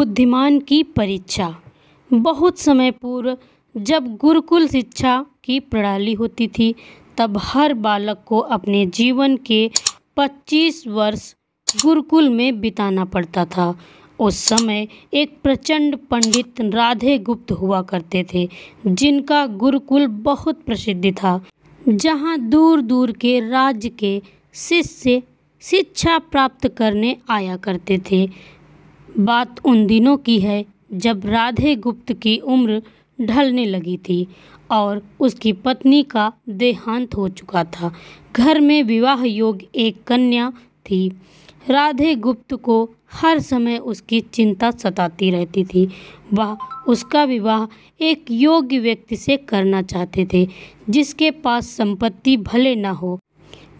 बुद्धिमान की परीक्षा बहुत समय पूर्व जब गुरुकुल शिक्षा की प्रणाली होती थी तब हर बालक को अपने जीवन के 25 वर्ष गुरुकुल में बिताना पड़ता था उस समय एक प्रचंड पंडित राधे गुप्त हुआ करते थे जिनका गुरुकुल बहुत प्रसिद्ध था जहां दूर दूर के राज्य के शिष्य शिक्षा प्राप्त करने आया करते थे बात उन दिनों की है जब राधे गुप्त की उम्र ढलने लगी थी और उसकी पत्नी का देहांत हो चुका था घर में विवाह योग एक कन्या थी राधे गुप्त को हर समय उसकी चिंता सताती रहती थी वह उसका विवाह एक योग्य व्यक्ति से करना चाहते थे जिसके पास संपत्ति भले न हो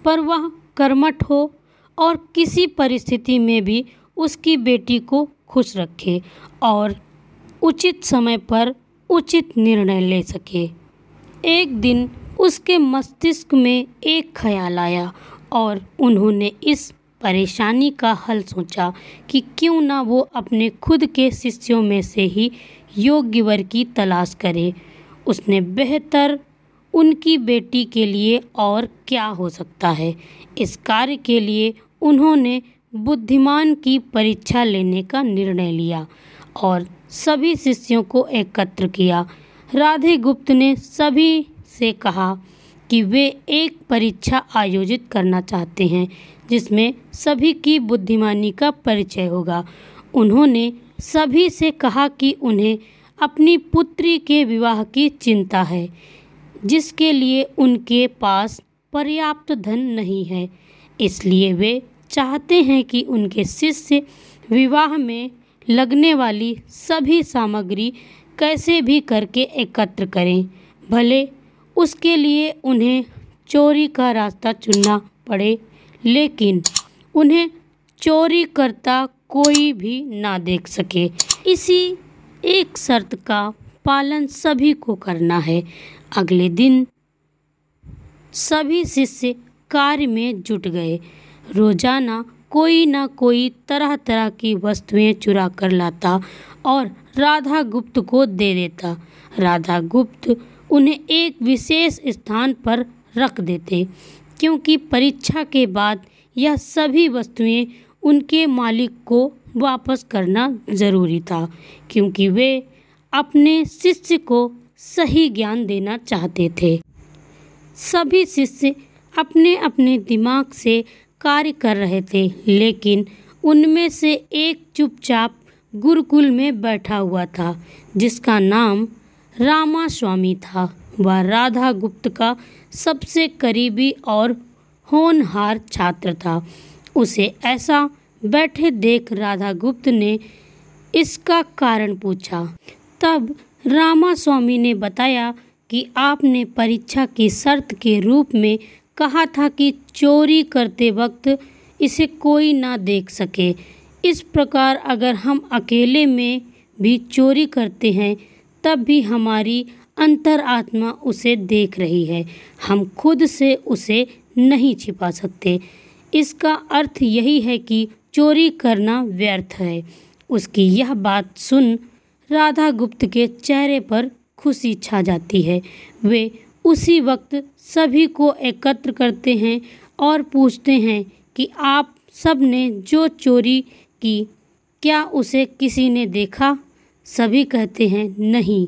पर वह कर्मठ हो और किसी परिस्थिति में भी उसकी बेटी को खुश रखे और उचित समय पर उचित निर्णय ले सके एक दिन उसके मस्तिष्क में एक ख्याल आया और उन्होंने इस परेशानी का हल सोचा कि क्यों ना वो अपने खुद के शिष्यों में से ही योग्यवर की तलाश करे उसने बेहतर उनकी बेटी के लिए और क्या हो सकता है इस कार्य के लिए उन्होंने बुद्धिमान की परीक्षा लेने का निर्णय लिया और सभी शिष्यों को एकत्र किया राधे गुप्त ने सभी से कहा कि वे एक परीक्षा आयोजित करना चाहते हैं जिसमें सभी की बुद्धिमानी का परिचय होगा उन्होंने सभी से कहा कि उन्हें अपनी पुत्री के विवाह की चिंता है जिसके लिए उनके पास पर्याप्त धन नहीं है इसलिए वे चाहते हैं कि उनके शिष्य विवाह में लगने वाली सभी सामग्री कैसे भी करके एकत्र करें भले उसके लिए उन्हें चोरी का रास्ता चुनना पड़े लेकिन उन्हें चोरी करता कोई भी ना देख सके इसी एक शर्त का पालन सभी को करना है अगले दिन सभी शिष्य कार्य में जुट गए रोज़ाना कोई ना कोई तरह तरह की वस्तुएं चुरा कर लाता और राधा गुप्त को दे देता राधा गुप्त उन्हें एक विशेष स्थान पर रख देते क्योंकि परीक्षा के बाद यह सभी वस्तुएं उनके मालिक को वापस करना ज़रूरी था क्योंकि वे अपने शिष्य को सही ज्ञान देना चाहते थे सभी शिष्य अपने अपने दिमाग से कार्य कर रहे थे लेकिन उनमें से एक चुपचाप गुरुकुल में बैठा हुआ था जिसका नाम रामा स्वामी था वह राधा गुप्त का सबसे करीबी और होनहार छात्र था उसे ऐसा बैठे देख राधा गुप्त ने इसका कारण पूछा तब रामा स्वामी ने बताया कि आपने परीक्षा की शर्त के रूप में कहा था कि चोरी करते वक्त इसे कोई ना देख सके इस प्रकार अगर हम अकेले में भी चोरी करते हैं तब भी हमारी अंतरात्मा उसे देख रही है हम खुद से उसे नहीं छिपा सकते इसका अर्थ यही है कि चोरी करना व्यर्थ है उसकी यह बात सुन राधा गुप्त के चेहरे पर खुशी छा जाती है वे उसी वक्त सभी को एकत्र करते हैं और पूछते हैं कि आप सब ने जो चोरी की क्या उसे किसी ने देखा सभी कहते हैं नहीं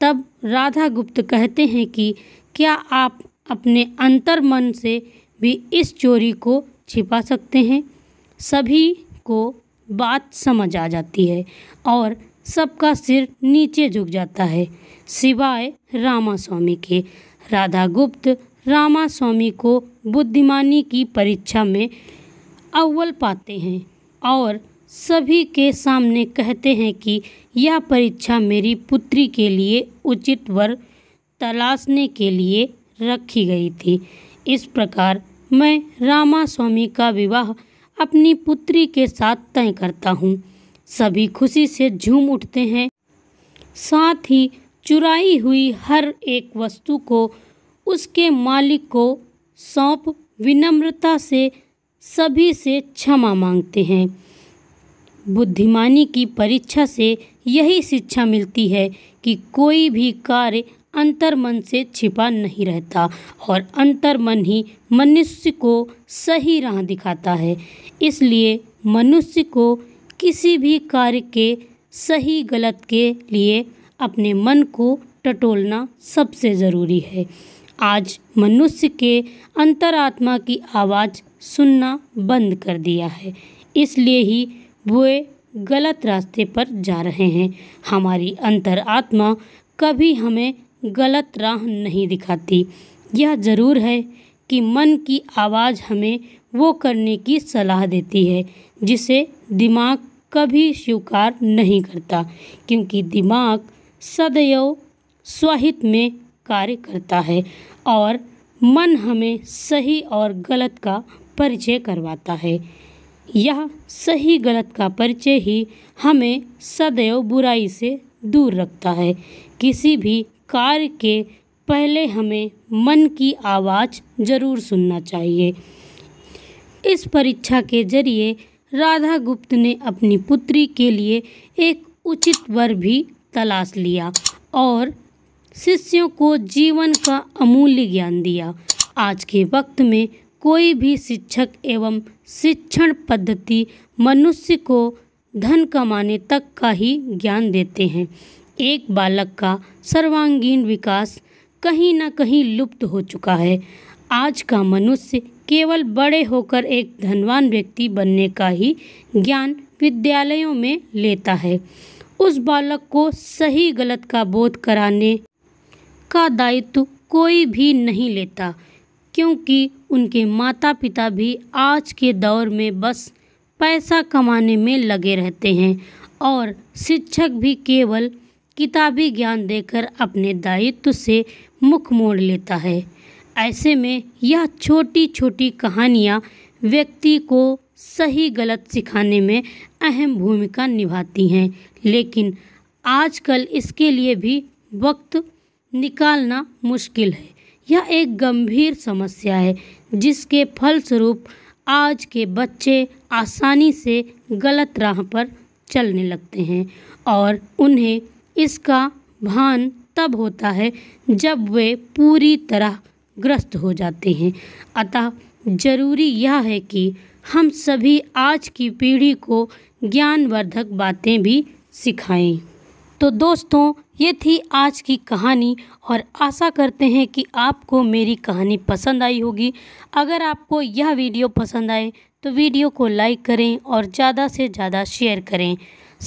तब राधा गुप्त कहते हैं कि क्या आप अपने अंतर मन से भी इस चोरी को छिपा सकते हैं सभी को बात समझ आ जाती है और सबका सिर नीचे झुक जाता है सिवाय रामा स्वामी के राधा गुप्त रामा स्वामी को बुद्धिमानी की परीक्षा में अव्वल पाते हैं और सभी के सामने कहते हैं कि यह परीक्षा मेरी पुत्री के लिए उचित वर तलाशने के लिए रखी गई थी इस प्रकार मैं रामा स्वामी का विवाह अपनी पुत्री के साथ तय करता हूँ सभी खुशी से झूम उठते हैं साथ ही चुराई हुई हर एक वस्तु को उसके मालिक को सौंप विनम्रता से सभी से क्षमा मांगते हैं बुद्धिमानी की परीक्षा से यही शिक्षा मिलती है कि कोई भी कार्य अंतर्मन से छिपा नहीं रहता और अंतर्मन ही मनुष्य को सही राह दिखाता है इसलिए मनुष्य को किसी भी कार्य के सही गलत के लिए अपने मन को टटोलना सबसे ज़रूरी है आज मनुष्य के अंतरात्मा की आवाज़ सुनना बंद कर दिया है इसलिए ही वे गलत रास्ते पर जा रहे हैं हमारी अंतरात्मा कभी हमें गलत राह नहीं दिखाती यह ज़रूर है कि मन की आवाज़ हमें वो करने की सलाह देती है जिसे दिमाग कभी स्वीकार नहीं करता क्योंकि दिमाग सदैव स्वहित में कार्य करता है और मन हमें सही और गलत का परिचय करवाता है यह सही गलत का परिचय ही हमें सदैव बुराई से दूर रखता है किसी भी कार्य के पहले हमें मन की आवाज़ ज़रूर सुनना चाहिए इस परीक्षा के जरिए राधा गुप्त ने अपनी पुत्री के लिए एक उचित वर भी तलाश लिया और शिष्यों को जीवन का अमूल्य ज्ञान दिया आज के वक्त में कोई भी शिक्षक एवं शिक्षण पद्धति मनुष्य को धन कमाने तक का ही ज्ञान देते हैं एक बालक का सर्वांगीण विकास कहीं ना कहीं लुप्त हो चुका है आज का मनुष्य केवल बड़े होकर एक धनवान व्यक्ति बनने का ही ज्ञान विद्यालयों में लेता है उस बालक को सही गलत का बोध कराने का दायित्व कोई भी नहीं लेता क्योंकि उनके माता पिता भी आज के दौर में बस पैसा कमाने में लगे रहते हैं और शिक्षक भी केवल किताबी ज्ञान देकर अपने दायित्व से मुख मोड़ लेता है ऐसे में यह छोटी छोटी कहानियाँ व्यक्ति को सही गलत सिखाने में अहम भूमिका निभाती हैं लेकिन आजकल इसके लिए भी वक्त निकालना मुश्किल है यह एक गंभीर समस्या है जिसके फलस्वरूप आज के बच्चे आसानी से गलत राह पर चलने लगते हैं और उन्हें इसका भान तब होता है जब वे पूरी तरह ग्रस्त हो जाते हैं अतः जरूरी यह है कि हम सभी आज की पीढ़ी को ज्ञानवर्धक बातें भी सिखाएं तो दोस्तों ये थी आज की कहानी और आशा करते हैं कि आपको मेरी कहानी पसंद आई होगी अगर आपको यह वीडियो पसंद आए तो वीडियो को लाइक करें और ज़्यादा से ज़्यादा शेयर करें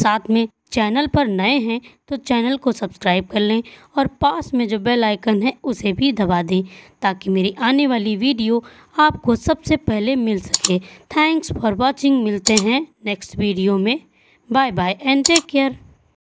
साथ में चैनल पर नए हैं तो चैनल को सब्सक्राइब कर लें और पास में जो बेल आइकन है उसे भी दबा दें ताकि मेरी आने वाली वीडियो आपको सबसे पहले मिल सके थैंक्स फॉर वॉचिंग मिलते हैं नेक्स्ट वीडियो में bye bye and take care